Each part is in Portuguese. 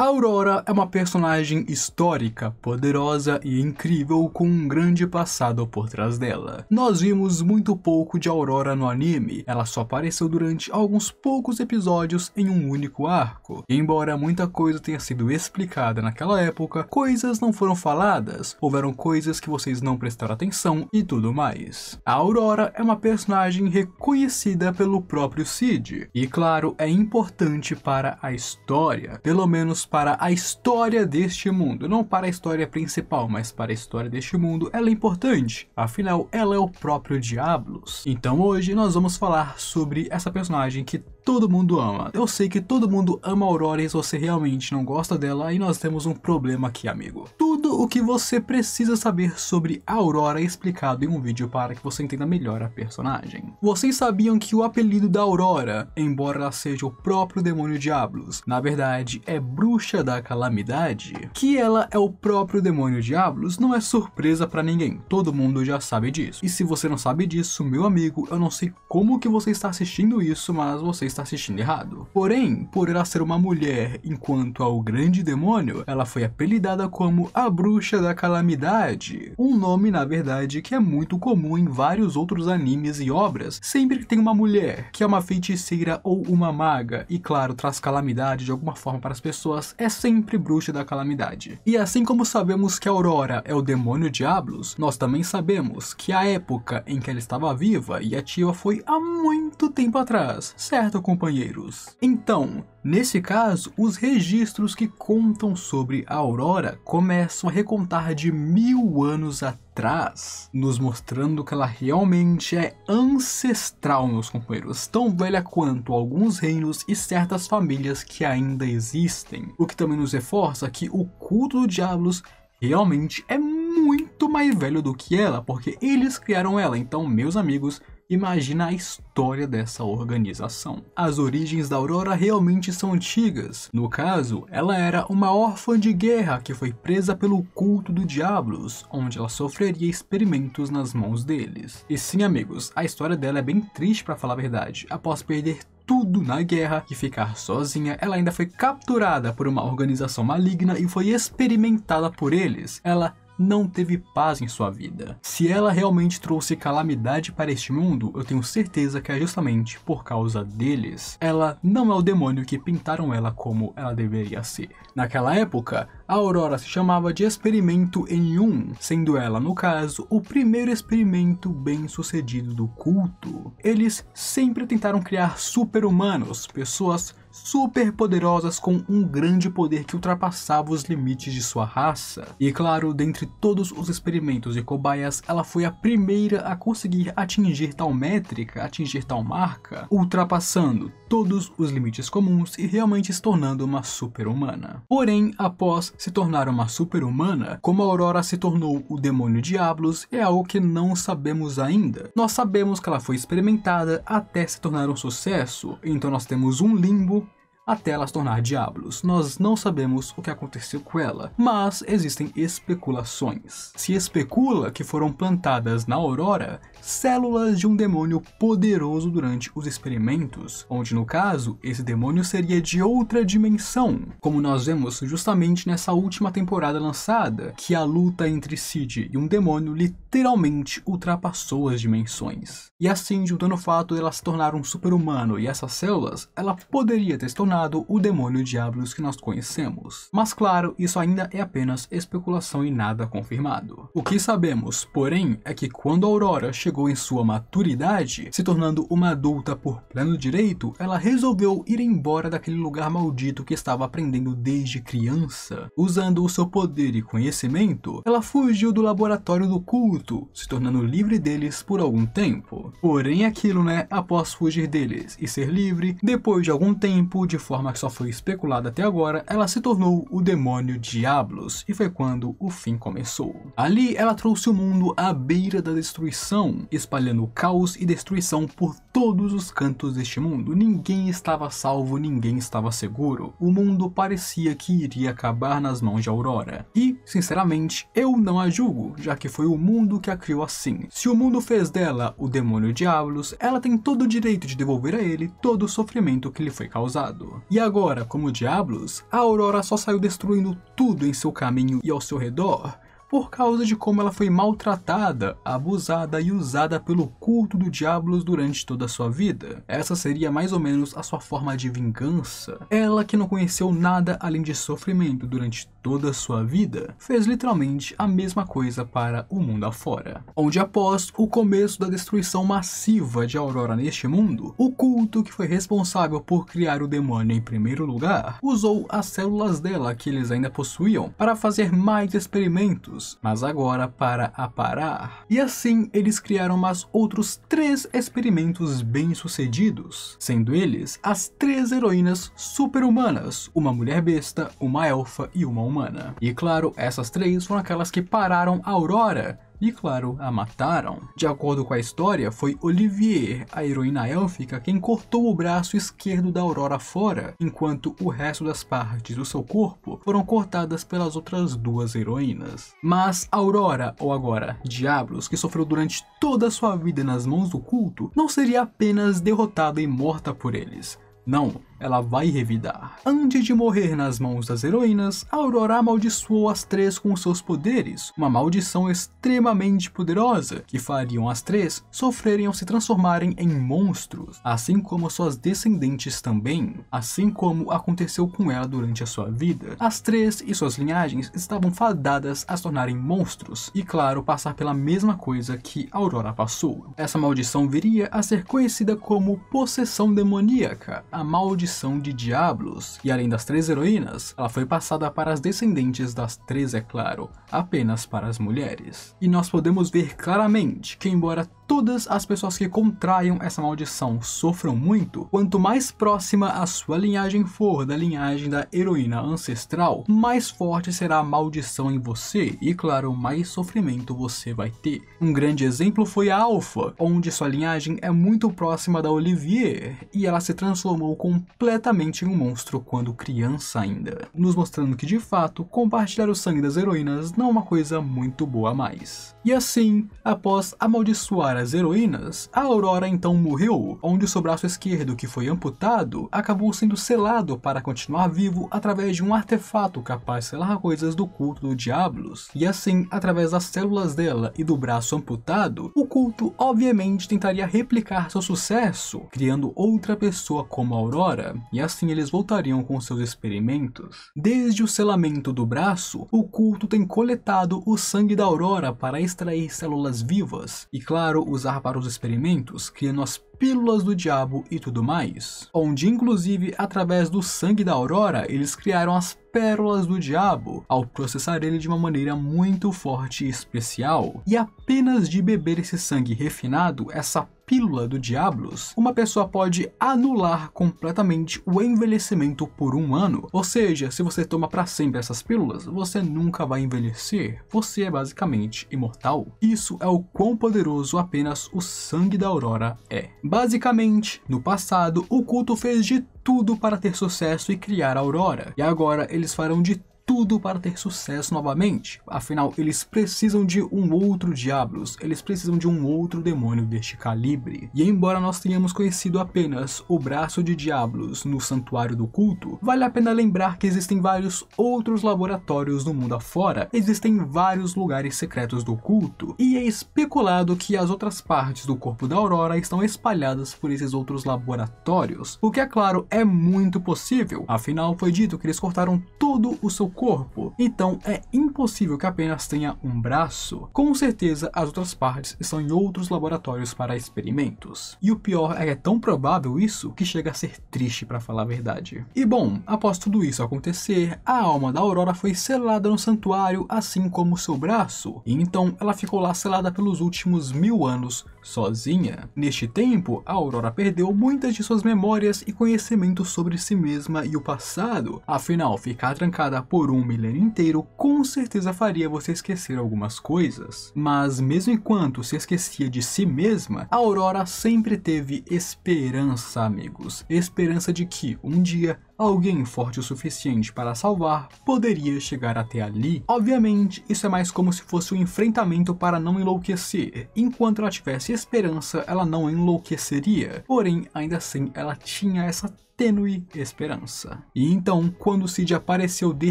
Aurora é uma personagem histórica, poderosa e incrível com um grande passado por trás dela. Nós vimos muito pouco de Aurora no anime, ela só apareceu durante alguns poucos episódios em um único arco. E embora muita coisa tenha sido explicada naquela época, coisas não foram faladas, houveram coisas que vocês não prestaram atenção e tudo mais. A Aurora é uma personagem reconhecida pelo próprio Cid, e claro, é importante para a história, pelo menos para a história deste mundo. Não para a história principal, mas para a história deste mundo, ela é importante. Afinal, ela é o próprio Diablos. Então hoje nós vamos falar sobre essa personagem que todo mundo ama. Eu sei que todo mundo ama Aurora e você realmente não gosta dela, e nós temos um problema aqui, amigo. Tudo o que você precisa saber sobre Aurora é explicado em um vídeo para que você entenda melhor a personagem. Vocês sabiam que o apelido da Aurora, embora ela seja o próprio demônio Diablos, na verdade é Bruxa da Calamidade? Que ela é o próprio demônio Diablos não é surpresa para ninguém, todo mundo já sabe disso. E se você não sabe disso, meu amigo, eu não sei como que você está assistindo isso, mas você está está assistindo errado. Porém, por ela ser uma mulher enquanto ao grande demônio, ela foi apelidada como a Bruxa da Calamidade, um nome na verdade que é muito comum em vários outros animes e obras, sempre que tem uma mulher que é uma feiticeira ou uma maga e claro traz calamidade de alguma forma para as pessoas, é sempre Bruxa da Calamidade. E assim como sabemos que Aurora é o demônio Diablos, nós também sabemos que a época em que ela estava viva e ativa foi há muito tempo atrás, certo companheiros? Então, nesse caso, os registros que contam sobre a aurora começam a recontar de mil anos atrás, nos mostrando que ela realmente é ancestral, meus companheiros, tão velha quanto alguns reinos e certas famílias que ainda existem. O que também nos reforça que o culto do Diablos realmente é muito mais velho do que ela, porque eles criaram ela, então, meus amigos, Imagina a história dessa organização. As origens da Aurora realmente são antigas. No caso, ela era uma órfã de guerra que foi presa pelo culto do Diablos, onde ela sofreria experimentos nas mãos deles. E sim, amigos, a história dela é bem triste para falar a verdade. Após perder tudo na guerra e ficar sozinha, ela ainda foi capturada por uma organização maligna e foi experimentada por eles. Ela não teve paz em sua vida. Se ela realmente trouxe calamidade para este mundo, eu tenho certeza que é justamente por causa deles. Ela não é o demônio que pintaram ela como ela deveria ser. Naquela época, a Aurora se chamava de Experimento em Um, sendo ela, no caso, o primeiro experimento bem sucedido do culto. Eles sempre tentaram criar super-humanos, pessoas superpoderosas com um grande poder que ultrapassava os limites de sua raça. E claro, dentre todos os experimentos e cobaias, ela foi a primeira a conseguir atingir tal métrica, atingir tal marca, ultrapassando todos os limites comuns e realmente se tornando uma super-humana. Porém, após se tornar uma super-humana, como Aurora se tornou o demônio Diablos é algo que não sabemos ainda. Nós sabemos que ela foi experimentada até se tornar um sucesso, então nós temos um limbo até ela se tornar Diablos. Nós não sabemos o que aconteceu com ela, mas existem especulações. Se especula que foram plantadas na Aurora células de um demônio poderoso durante os experimentos, onde no caso, esse demônio seria de outra dimensão, como nós vemos justamente nessa última temporada lançada, que a luta entre Cid e um demônio literalmente literalmente ultrapassou as dimensões. E assim, juntando o fato de ela se tornar um super-humano e essas células, ela poderia ter se tornado o demônio Diablos que nós conhecemos. Mas claro, isso ainda é apenas especulação e nada confirmado. O que sabemos, porém, é que quando Aurora chegou em sua maturidade, se tornando uma adulta por pleno direito, ela resolveu ir embora daquele lugar maldito que estava aprendendo desde criança. Usando o seu poder e conhecimento, ela fugiu do laboratório do culto se tornando livre deles por algum tempo. Porém aquilo né, após fugir deles e ser livre, depois de algum tempo, de forma que só foi especulada até agora, ela se tornou o demônio Diablos, e foi quando o fim começou. Ali ela trouxe o mundo à beira da destruição, espalhando caos e destruição por todos os cantos deste mundo. Ninguém estava salvo, ninguém estava seguro. O mundo parecia que iria acabar nas mãos de Aurora. E, sinceramente, eu não a julgo, já que foi o mundo mundo que a criou assim. Se o mundo fez dela o demônio Diablos, ela tem todo o direito de devolver a ele todo o sofrimento que lhe foi causado. E agora, como Diablos, a Aurora só saiu destruindo tudo em seu caminho e ao seu redor, por causa de como ela foi maltratada, abusada e usada pelo culto do Diablos durante toda a sua vida. Essa seria mais ou menos a sua forma de vingança. Ela que não conheceu nada além de sofrimento durante toda a sua vida, fez literalmente a mesma coisa para o mundo afora. Onde após o começo da destruição massiva de Aurora neste mundo, o culto que foi responsável por criar o demônio em primeiro lugar, usou as células dela que eles ainda possuíam para fazer mais experimentos mas agora para aparar. E assim eles criaram mais outros três experimentos bem-sucedidos, sendo eles as três heroínas super-humanas, uma mulher besta, uma elfa e uma humana. E claro, essas três foram aquelas que pararam a Aurora, e claro, a mataram. De acordo com a história, foi Olivier, a heroína élfica, quem cortou o braço esquerdo da Aurora fora, enquanto o resto das partes do seu corpo foram cortadas pelas outras duas heroínas. Mas Aurora, ou agora Diablos, que sofreu durante toda a sua vida nas mãos do culto, não seria apenas derrotada e morta por eles. Não, ela vai revidar. Antes de morrer nas mãos das heroínas, Aurora amaldiçoou as três com seus poderes, uma maldição extremamente poderosa, que fariam as três sofrerem ao se transformarem em monstros, assim como suas descendentes também, assim como aconteceu com ela durante a sua vida. As três e suas linhagens estavam fadadas a se tornarem monstros, e claro, passar pela mesma coisa que Aurora passou. Essa maldição viria a ser conhecida como possessão demoníaca, a maldição maldição de Diablos, e além das três heroínas, ela foi passada para as descendentes das três, é claro, apenas para as mulheres. E nós podemos ver claramente que embora todas as pessoas que contraiam essa maldição sofram muito, quanto mais próxima a sua linhagem for da linhagem da heroína ancestral, mais forte será a maldição em você e, claro, mais sofrimento você vai ter. Um grande exemplo foi a Alpha, onde sua linhagem é muito próxima da Olivier e ela se transformou completamente em um monstro quando criança ainda, nos mostrando que de fato compartilhar o sangue das heroínas não é uma coisa muito boa mais. E assim, após amaldiçoar as heroínas, a Aurora então morreu, onde seu braço esquerdo, que foi amputado, acabou sendo selado para continuar vivo através de um artefato capaz de selar coisas do culto do Diablos, e assim, através das células dela e do braço amputado, o culto obviamente tentaria replicar seu sucesso, criando outra pessoa como Aurora, e assim eles voltariam com seus experimentos. Desde o selamento do braço, o culto tem coletado o sangue da Aurora para extrair células vivas, e claro, usar para os experimentos, criando as pílulas do diabo e tudo mais. Onde, inclusive, através do sangue da Aurora, eles criaram as pérolas do diabo, ao processar ele de uma maneira muito forte e especial. E apenas de beber esse sangue refinado, essa pílula do Diablos, uma pessoa pode anular completamente o envelhecimento por um ano. Ou seja, se você toma para sempre essas pílulas, você nunca vai envelhecer. Você é basicamente imortal. Isso é o quão poderoso apenas o sangue da Aurora é. Basicamente, no passado, o culto fez de tudo para ter sucesso e criar a Aurora. E agora eles farão de tudo para ter sucesso novamente. Afinal, eles precisam de um outro Diablos, eles precisam de um outro demônio deste calibre. E embora nós tenhamos conhecido apenas o braço de Diablos no Santuário do Culto, vale a pena lembrar que existem vários outros laboratórios no mundo afora, existem vários lugares secretos do culto, e é especulado que as outras partes do corpo da Aurora estão espalhadas por esses outros laboratórios, o que é claro, é muito possível, afinal foi dito que eles cortaram todo o seu corpo. Então é impossível que apenas tenha um braço. Com certeza as outras partes estão em outros laboratórios para experimentos. E o pior é que é tão provável isso que chega a ser triste para falar a verdade. E bom, após tudo isso acontecer, a alma da Aurora foi selada no santuário assim como seu braço. E então ela ficou lá selada pelos últimos mil anos sozinha. Neste tempo, a Aurora perdeu muitas de suas memórias e conhecimentos sobre si mesma e o passado. Afinal, ficar trancada por um milênio inteiro com certeza faria você esquecer algumas coisas. Mas mesmo enquanto se esquecia de si mesma, a Aurora sempre teve esperança, amigos. Esperança de que um dia alguém forte o suficiente para salvar poderia chegar até ali. Obviamente, isso é mais como se fosse um enfrentamento para não enlouquecer. Enquanto ela tivesse esperança, ela não enlouqueceria. Porém, ainda assim, ela tinha essa tênue esperança. E então, quando Cid apareceu de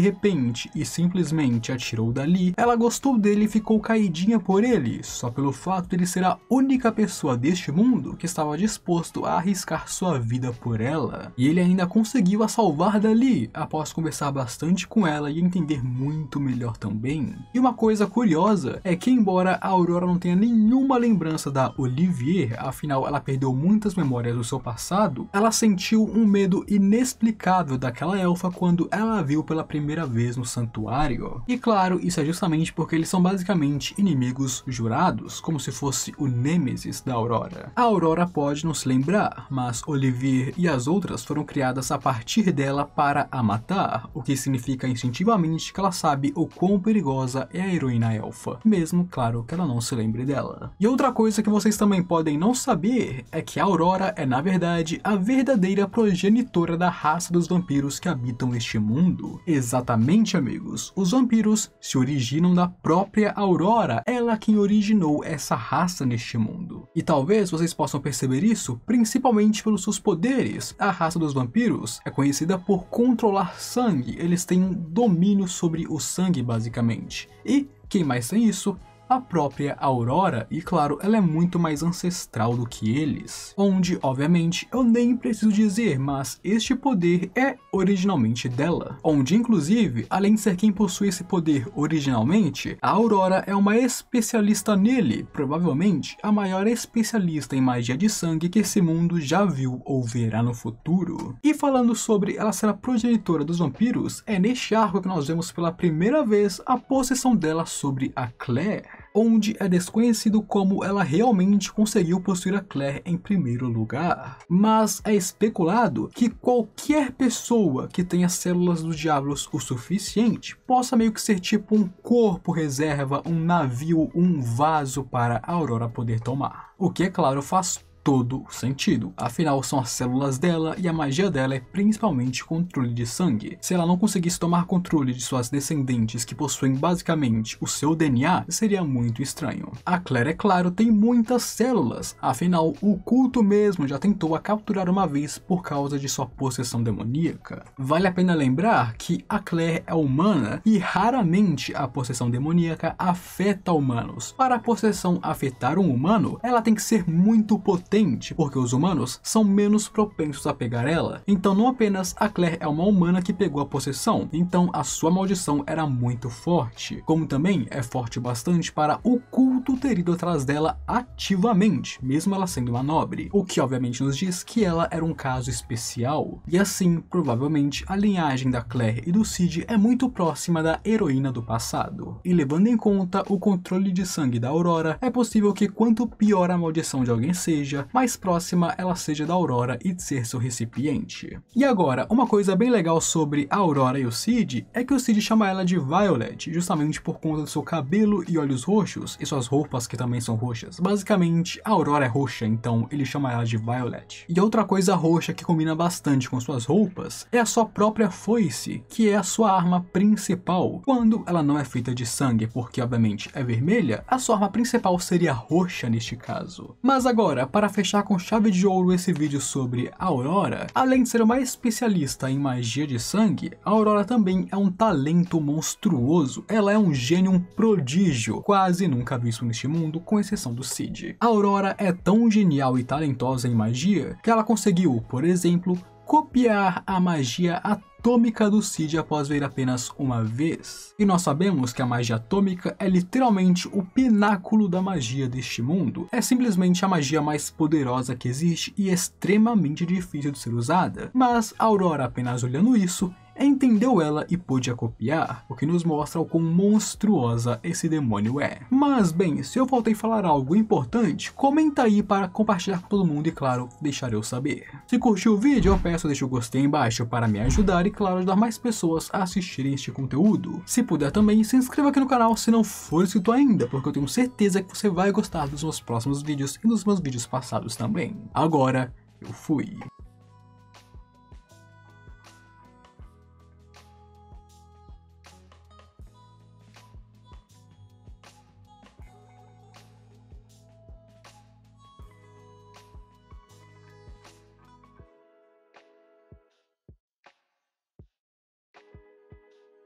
repente e simplesmente atirou dali, ela gostou dele e ficou caidinha por ele, só pelo fato de ele ser a única pessoa deste mundo que estava disposto a arriscar sua vida por ela. E ele ainda conseguiu a salvar dali, após conversar bastante com ela e entender muito melhor também. E uma coisa curiosa é que embora a Aurora não tenha nenhuma lembrança da Olivier, afinal ela perdeu muitas memórias do seu passado, ela sentiu um medo inexplicável daquela elfa quando ela a viu pela primeira vez no santuário. E claro, isso é justamente porque eles são basicamente inimigos jurados, como se fosse o nêmesis da Aurora. A Aurora pode não se lembrar, mas Olivier e as outras foram criadas a partir dela para a matar, o que significa instintivamente que ela sabe o quão perigosa é a heroína elfa, mesmo, claro, que ela não se lembre dela. E outra coisa que vocês também podem não saber é que a Aurora é na verdade a verdadeira projeção genitora da raça dos vampiros que habitam este mundo. Exatamente, amigos. Os vampiros se originam da própria Aurora, ela quem originou essa raça neste mundo. E talvez vocês possam perceber isso principalmente pelos seus poderes. A raça dos vampiros é conhecida por controlar sangue, eles têm um domínio sobre o sangue, basicamente. E quem mais tem isso a própria Aurora, e claro, ela é muito mais ancestral do que eles. Onde, obviamente, eu nem preciso dizer, mas este poder é originalmente dela. Onde, inclusive, além de ser quem possui esse poder originalmente, a Aurora é uma especialista nele, provavelmente a maior especialista em magia de sangue que esse mundo já viu ou verá no futuro. E falando sobre ela ser a progenitora dos vampiros, é neste arco que nós vemos pela primeira vez a possessão dela sobre a Claire onde é desconhecido como ela realmente conseguiu possuir a Claire em primeiro lugar. Mas é especulado que qualquer pessoa que tenha células do Diablos o suficiente possa meio que ser tipo um corpo reserva, um navio, um vaso para a Aurora poder tomar. O que, é claro, faz todo sentido. Afinal, são as células dela e a magia dela é principalmente controle de sangue. Se ela não conseguisse tomar controle de suas descendentes que possuem basicamente o seu DNA, seria muito estranho. A Claire, é claro, tem muitas células, afinal, o culto mesmo já tentou a capturar uma vez por causa de sua possessão demoníaca. Vale a pena lembrar que a Claire é humana e raramente a possessão demoníaca afeta humanos. Para a possessão afetar um humano, ela tem que ser muito potente existente, porque os humanos são menos propensos a pegar ela. Então não apenas a Claire é uma humana que pegou a possessão, então a sua maldição era muito forte, como também é forte bastante para o culto muito ter ido atrás dela ativamente, mesmo ela sendo uma nobre, o que obviamente nos diz que ela era um caso especial. E assim, provavelmente, a linhagem da Claire e do Cid é muito próxima da heroína do passado. E levando em conta o controle de sangue da Aurora, é possível que quanto pior a maldição de alguém seja, mais próxima ela seja da Aurora e de ser seu recipiente. E agora, uma coisa bem legal sobre a Aurora e o Cid é que o Cid chama ela de Violet, justamente por conta do seu cabelo e olhos roxos e suas roupas roupas que também são roxas. Basicamente, a Aurora é roxa, então ele chama ela de Violet. E outra coisa roxa que combina bastante com suas roupas é a sua própria foice, que é a sua arma principal, quando ela não é feita de sangue, porque obviamente é vermelha, a sua arma principal seria roxa neste caso. Mas agora, para fechar com chave de ouro esse vídeo sobre a Aurora, além de ser uma especialista em magia de sangue, a Aurora também é um talento monstruoso, ela é um gênio, um prodígio, quase nunca vi isso neste mundo, com exceção do Cid. A Aurora é tão genial e talentosa em magia que ela conseguiu, por exemplo, copiar a magia atômica do Cid após ver apenas uma vez. E nós sabemos que a magia atômica é literalmente o pináculo da magia deste mundo. É simplesmente a magia mais poderosa que existe e extremamente difícil de ser usada. Mas Aurora apenas olhando isso é, entendeu ela e pôde a copiar, o que nos mostra o quão monstruosa esse demônio é. Mas bem, se eu faltei falar algo importante, comenta aí para compartilhar com todo mundo e claro, deixar eu saber. Se curtiu o vídeo, eu peço deixa o gostei embaixo para me ajudar e claro, ajudar mais pessoas a assistirem este conteúdo. Se puder também, se inscreva aqui no canal se não for inscrito ainda, porque eu tenho certeza que você vai gostar dos meus próximos vídeos e dos meus vídeos passados também. Agora, eu fui.